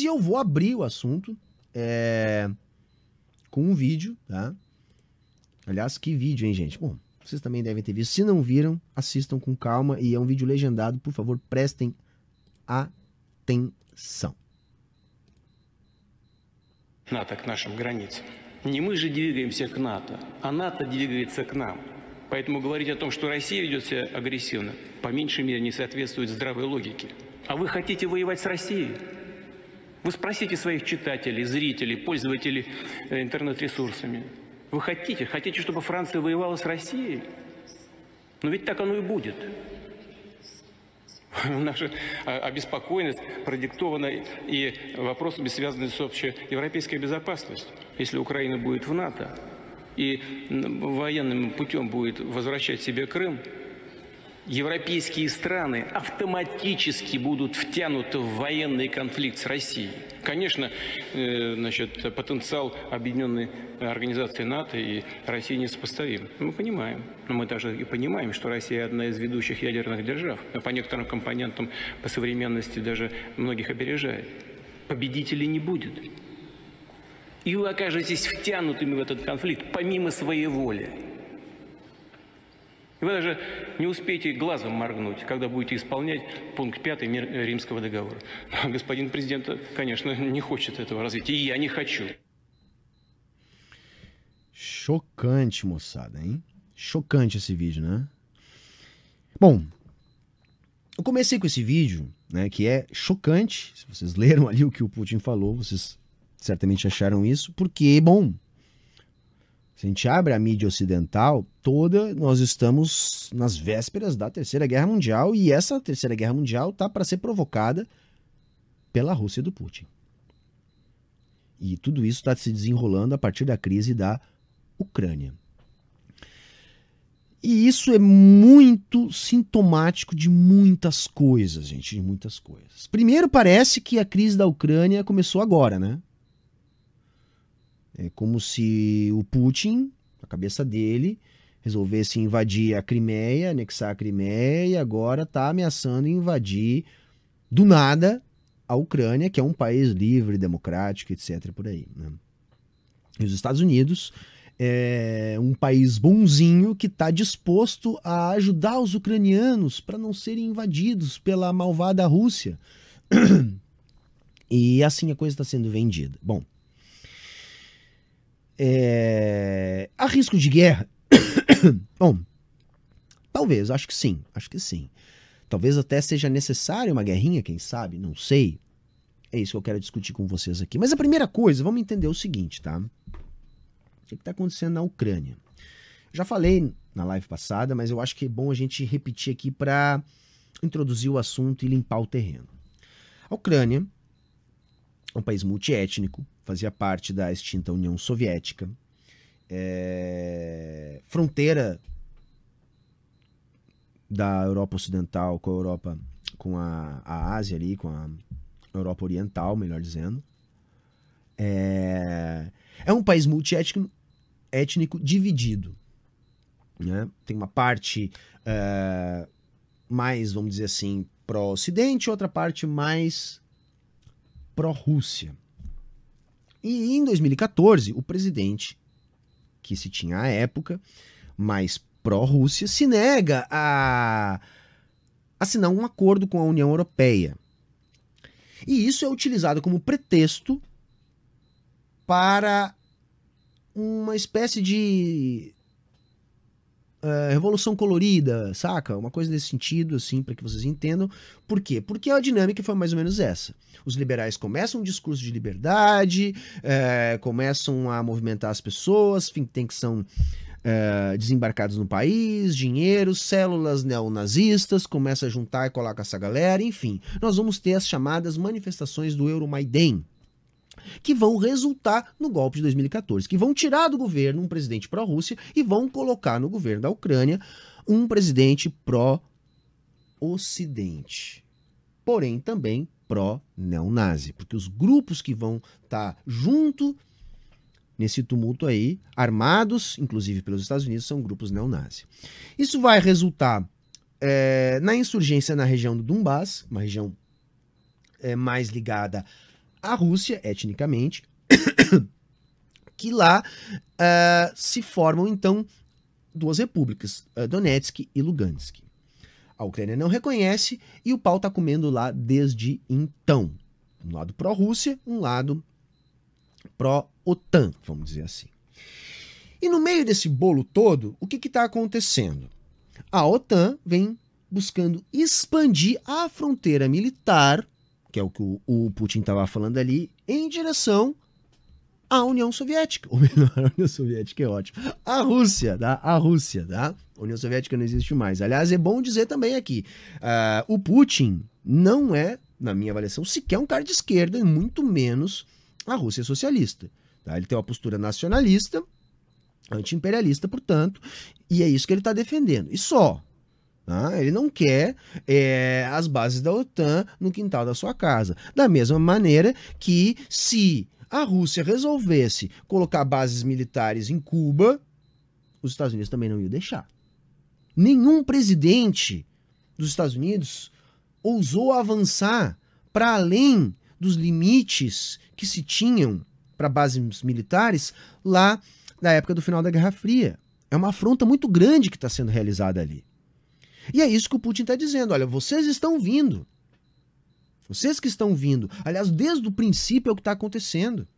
E eu vou abrir o assunto é, com um vídeo, tá? Aliás, que vídeo, hein, gente? Bom, vocês também devem ter visto. Se não viram, assistam com calma e é um vídeo legendado. Por favor, prestem atenção. НАТО к нашим границам. Не мы же двигаемся к НАТО, а НАТО двигается к нам. Поэтому говорить о том, что Россия ведет себя агрессивно, по меньшей мере не соответствует здравой логике. А вы хотите воевать с Россией? Вы спросите своих читателей, зрителей, пользователей э, интернет-ресурсами. Вы хотите, хотите, чтобы Франция воевала с Россией? Но ну, ведь так оно и будет. Наша а, обеспокоенность продиктована и вопросами, связанными с общеевропейской безопасностью. Если Украина будет в НАТО и военным путем будет возвращать себе Крым, европейские страны автоматически будут втянуты в военный конфликт с Россией. Конечно, э, значит, потенциал объединенной организации НАТО и России несопоставим. Мы понимаем. Но мы даже и понимаем, что Россия одна из ведущих ядерных держав. По некоторым компонентам по современности даже многих опережает. Победителей не будет. И вы окажетесь втянутыми в этот конфликт помимо своей воли. И вы даже не успеете глазом моргнуть, когда будете исполнять пункт 5 э, Римского договора. господин президент, конечно, не хочет этого развития, и я не хочу. Chocante, moçada, hein? Chocante esse vídeo, né? Bom, eu comecei com esse vídeo, né, que é chocante. Se vocês leram ali o que o Putin falou, vocês certamente acharam isso, porque, bom, se a gente abre a mídia ocidental toda, nós estamos nas vésperas da Terceira Guerra Mundial e essa Terceira Guerra Mundial está para ser provocada pela Rússia do Putin. E tudo isso está se desenrolando a partir da crise da Ucrânia. E isso é muito sintomático de muitas coisas, gente, de muitas coisas. Primeiro, parece que a crise da Ucrânia começou agora, né? É como se o Putin, a cabeça dele, resolvesse invadir a Crimeia, anexar a Crimeia, e agora está ameaçando invadir do nada a Ucrânia, que é um país livre, democrático, etc. por aí. Né? E os Estados Unidos é um país bonzinho que está disposto a ajudar os ucranianos para não serem invadidos pela malvada Rússia. E assim a coisa está sendo vendida. Bom, é... Há risco de guerra? Bom, talvez, acho que sim, acho que sim. Talvez até seja necessário uma guerrinha, quem sabe, não sei. É isso que eu quero discutir com vocês aqui. Mas a primeira coisa, vamos entender o seguinte, tá? O que está acontecendo na Ucrânia? Já falei na live passada, mas eu acho que é bom a gente repetir aqui para introduzir o assunto e limpar o terreno. A Ucrânia é um país multiétnico, fazia parte da extinta União Soviética, é, fronteira da Europa Ocidental com a Europa, com a, a Ásia ali, com a Europa Oriental, melhor dizendo. É, é um país multiétnico étnico dividido. Né? Tem uma parte é, mais, vamos dizer assim, pró-Ocidente, outra parte mais pró-Rússia. E em 2014, o presidente, que se tinha à época, mais pró-Rússia, se nega a assinar um acordo com a União Europeia. E isso é utilizado como pretexto para uma espécie de eh, revolução Colorida, saca? Uma coisa nesse sentido, assim, para que vocês entendam. Por quê? Porque a dinâmica foi mais ou menos essa. Os liberais começam um discurso de liberdade, eh, começam a movimentar as pessoas, think tanks são Uh, desembarcados no país, dinheiro, células neonazistas, começa a juntar e com essa galera, enfim. Nós vamos ter as chamadas manifestações do Euromaidan, que vão resultar no golpe de 2014, que vão tirar do governo um presidente pró-Rússia e vão colocar no governo da Ucrânia um presidente pró-Ocidente, porém também pró-neonazi, porque os grupos que vão estar tá junto nesse tumulto aí, armados, inclusive pelos Estados Unidos, são grupos neonazi. Isso vai resultar é, na insurgência na região do Dumbás, uma região é, mais ligada a Rússia, etnicamente, que lá uh, se formam então duas repúblicas, uh, Donetsk e Lugansk. A Ucrânia não reconhece e o pau está comendo lá desde então. Um lado pró-Rússia, um lado pró-OTAN, vamos dizer assim. E no meio desse bolo todo, o que está acontecendo? A OTAN vem buscando expandir a fronteira militar que é o que o, o Putin estava falando ali, em direção à União Soviética. Ou melhor, a União Soviética é ótimo. A Rússia, tá? A Rússia, tá? A União Soviética não existe mais. Aliás, é bom dizer também aqui: uh, o Putin não é, na minha avaliação, sequer um cara de esquerda, e muito menos a Rússia socialista. Tá? Ele tem uma postura nacionalista, anti-imperialista, portanto, e é isso que ele está defendendo. E só, Tá? ele não quer é, as bases da OTAN no quintal da sua casa. Da mesma maneira que se a Rússia resolvesse colocar bases militares em Cuba, os Estados Unidos também não iam deixar. Nenhum presidente dos Estados Unidos ousou avançar para além dos limites que se tinham para bases militares lá na época do final da Guerra Fria. É uma afronta muito grande que está sendo realizada ali. E é isso que o Putin está dizendo: olha, vocês estão vindo. Vocês que estão vindo. Aliás, desde o princípio é o que está acontecendo.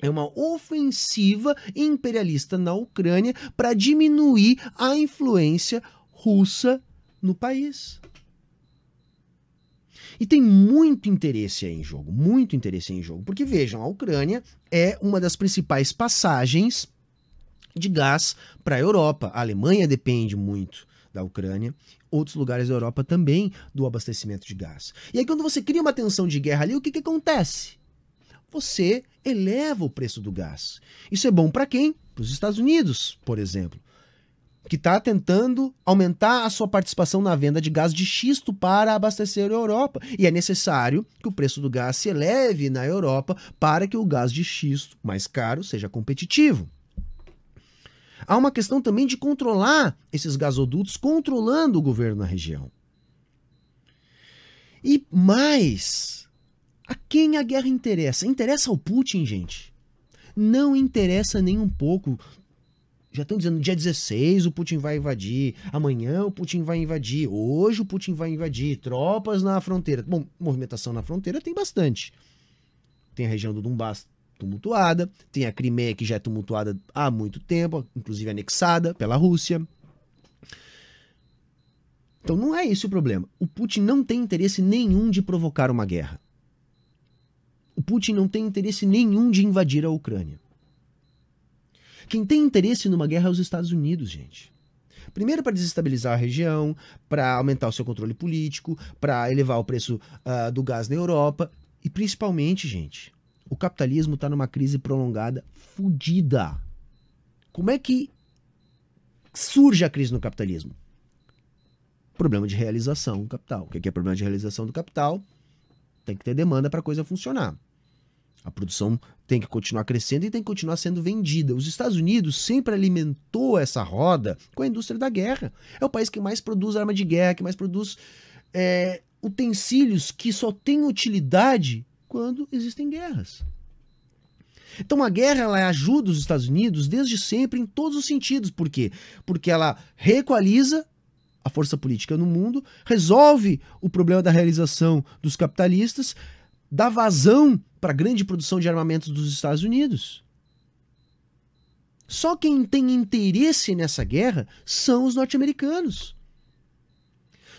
É uma ofensiva imperialista na Ucrânia para diminuir a influência russa no país. E tem muito interesse aí em jogo, muito interesse aí em jogo, porque vejam, a Ucrânia é uma das principais passagens de gás para a Europa. A Alemanha depende muito da Ucrânia, outros lugares da Europa também do abastecimento de gás. E aí, quando você cria uma tensão de guerra ali, o que, que acontece? Você eleva o preço do gás. Isso é bom para quem? Para os Estados Unidos, por exemplo, que está tentando aumentar a sua participação na venda de gás de xisto para abastecer a Europa. E é necessário que o preço do gás se eleve na Europa para que o gás de xisto mais caro seja competitivo. Há uma questão também de controlar esses gasodutos, controlando o governo na região. E mais, a quem a guerra interessa? Interessa ao Putin, gente? Não interessa nem um pouco. Já estão dizendo, dia 16 o Putin vai invadir, amanhã o Putin vai invadir, hoje o Putin vai invadir, tropas na fronteira. Bom, movimentação na fronteira tem bastante. Tem a região do Dumbás tumultuada, tem a Crimeia que já é tumultuada há muito tempo, inclusive anexada pela Rússia. Então não é esse o problema. O Putin não tem interesse nenhum de provocar uma guerra. O Putin não tem interesse nenhum de invadir a Ucrânia. Quem tem interesse numa guerra é os Estados Unidos, gente. Primeiro para desestabilizar a região, para aumentar o seu controle político, para elevar o preço uh, do gás na Europa e principalmente, gente, o capitalismo está numa crise prolongada fodida. Como é que surge a crise no capitalismo? Problema de realização do capital. O que é problema de realização do capital? Tem que ter demanda para a coisa funcionar. A produção tem que continuar crescendo e tem que continuar sendo vendida. Os Estados Unidos sempre alimentou essa roda com a indústria da guerra. É o país que mais produz arma de guerra, que mais produz é, utensílios que só têm utilidade quando existem guerras. Então a guerra ela ajuda os Estados Unidos desde sempre em todos os sentidos. Por quê? Porque ela reequaliza a força política no mundo, resolve o problema da realização dos capitalistas, dá vazão para a grande produção de armamentos dos Estados Unidos. Só quem tem interesse nessa guerra são os norte-americanos.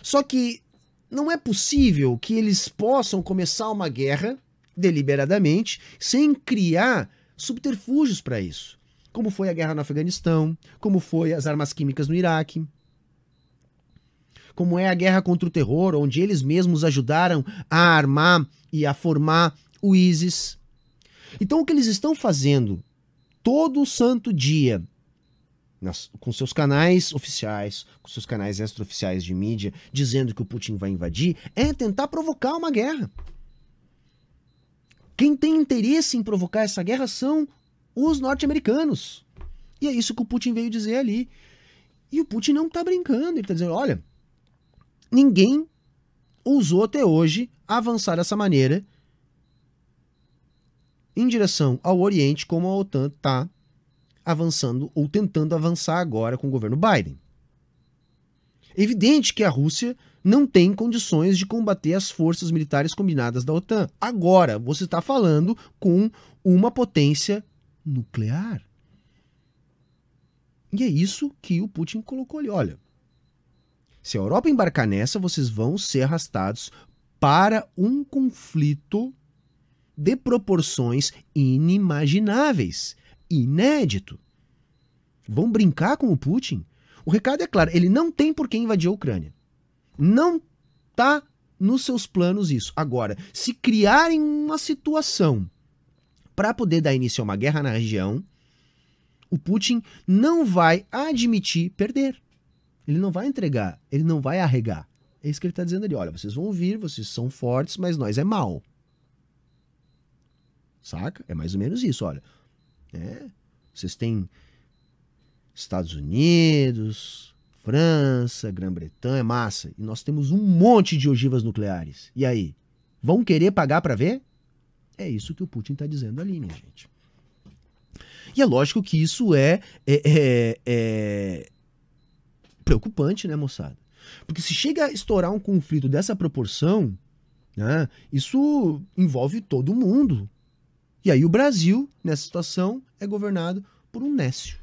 Só que não é possível que eles possam começar uma guerra deliberadamente, sem criar subterfúgios para isso. Como foi a guerra no Afeganistão, como foi as armas químicas no Iraque, como é a guerra contra o terror, onde eles mesmos ajudaram a armar e a formar o ISIS. Então, o que eles estão fazendo todo santo dia, nas, com seus canais oficiais, com seus canais extraoficiais de mídia, dizendo que o Putin vai invadir, é tentar provocar uma guerra. Quem tem interesse em provocar essa guerra são os norte-americanos. E é isso que o Putin veio dizer ali. E o Putin não está brincando, ele está dizendo: olha, ninguém ousou até hoje avançar dessa maneira em direção ao Oriente, como a OTAN está avançando ou tentando avançar agora com o governo Biden. É evidente que a Rússia não tem condições de combater as forças militares combinadas da OTAN. Agora, você está falando com uma potência nuclear. E é isso que o Putin colocou ali. Olha, se a Europa embarcar nessa, vocês vão ser arrastados para um conflito de proporções inimagináveis, inédito. Vão brincar com o Putin? O recado é claro, ele não tem por que invadir a Ucrânia. Não tá nos seus planos isso. Agora, se criarem uma situação para poder dar início a uma guerra na região, o Putin não vai admitir perder. Ele não vai entregar, ele não vai arregar. É isso que ele está dizendo ali. Olha, vocês vão ouvir, vocês são fortes, mas nós é mal. Saca? É mais ou menos isso, olha. É, vocês têm Estados Unidos, França, Grã-Bretanha, massa. E nós temos um monte de ogivas nucleares. E aí? Vão querer pagar para ver? É isso que o Putin está dizendo ali, minha gente. E é lógico que isso é, é, é, é preocupante, né, moçada? Porque se chega a estourar um conflito dessa proporção, né, isso envolve todo mundo. E aí o Brasil, nessa situação, é governado por um nécio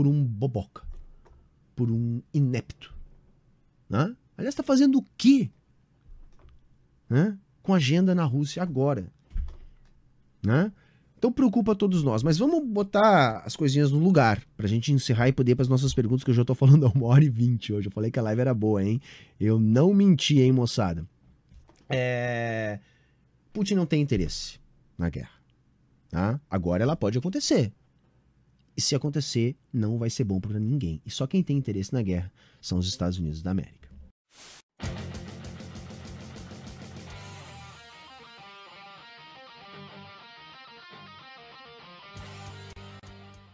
por um boboca, por um inepto. Né? Aliás, está fazendo o quê né? com agenda na Rússia agora? Né? Então preocupa todos nós. Mas vamos botar as coisinhas no lugar para a gente encerrar e poder ir as nossas perguntas, que eu já estou falando há uma hora e vinte hoje. Eu falei que a live era boa, hein? Eu não menti, hein, moçada. É... Putin não tem interesse na guerra. Tá? Agora ela pode acontecer. E se acontecer, não vai ser bom para ninguém. E só quem tem interesse na guerra são os Estados Unidos da América.